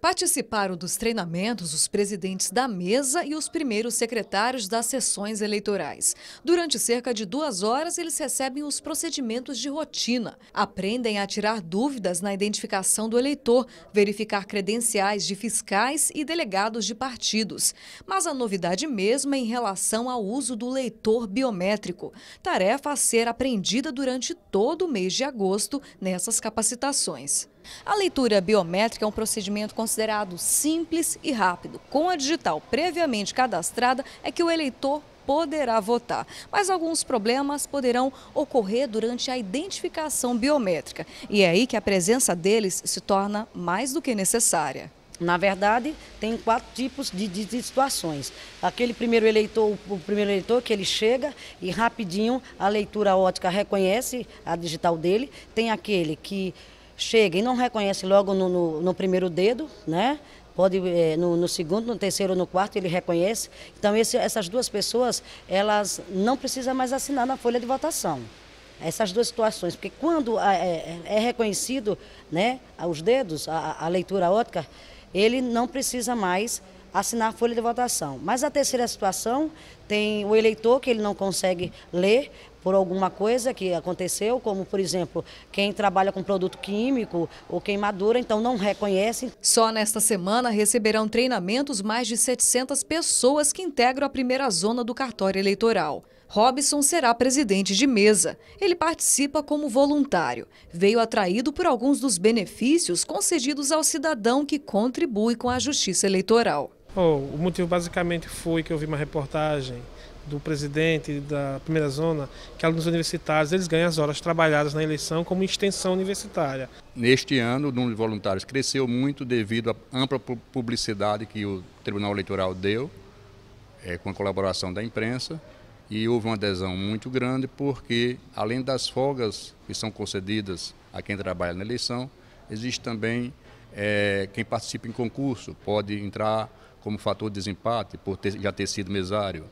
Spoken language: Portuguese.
Participaram dos treinamentos os presidentes da mesa e os primeiros secretários das sessões eleitorais. Durante cerca de duas horas, eles recebem os procedimentos de rotina. Aprendem a tirar dúvidas na identificação do eleitor, verificar credenciais de fiscais e delegados de partidos. Mas a novidade mesmo é em relação ao uso do leitor biométrico, tarefa a ser aprendida durante todo o mês de agosto nessas capacitações. A leitura biométrica é um procedimento considerado simples e rápido. Com a digital previamente cadastrada, é que o eleitor poderá votar. Mas alguns problemas poderão ocorrer durante a identificação biométrica. E é aí que a presença deles se torna mais do que necessária. Na verdade, tem quatro tipos de, de, de, situações. Aquele primeiro eleitor, o primeiro eleitor que ele chega e rapidinho a leitura ótica reconhece a digital dele. Tem aquele que chega e não reconhece logo no, no, no primeiro dedo, né? Pode, é, no, no, segundo, no terceiro no quarto, ele reconhece. Então, esse, essas duas pessoas, elas não precisam mais assinar na folha de votação essas duas situações, porque quando ah, é, é, é, reconhecido né, os dedos, a, a, leitura ótica, ele não precisa mais assinar a folha de votação. Mas a terceira situação tem o eleitor que ele não consegue ler, por alguma coisa que aconteceu, como por exemplo, quem trabalha com produto químico ou queimadura, então não reconhecem. Só nesta semana receberão treinamentos mais de 700 pessoas que integram a primeira zona do cartório eleitoral. Robson será presidente de mesa. Ele participa como voluntário. Veio atraído por alguns dos benefícios concedidos ao cidadão que contribui com a justiça eleitoral. Oh, o motivo basicamente foi que eu vi uma reportagem do presidente da primeira zona que alunos universitários eles ganham as horas trabalhadas na eleição como extensão universitária. Neste ano, o número de voluntários cresceu muito devido à ampla publicidade que o Tribunal Eleitoral deu, é, com a colaboração da imprensa, e houve uma adesão muito grande porque, além das folgas que são concedidas a quem trabalha na eleição, existe também é, quem participa em concurso, pode entrar como fator de desempate, por ter, já ter sido mesário,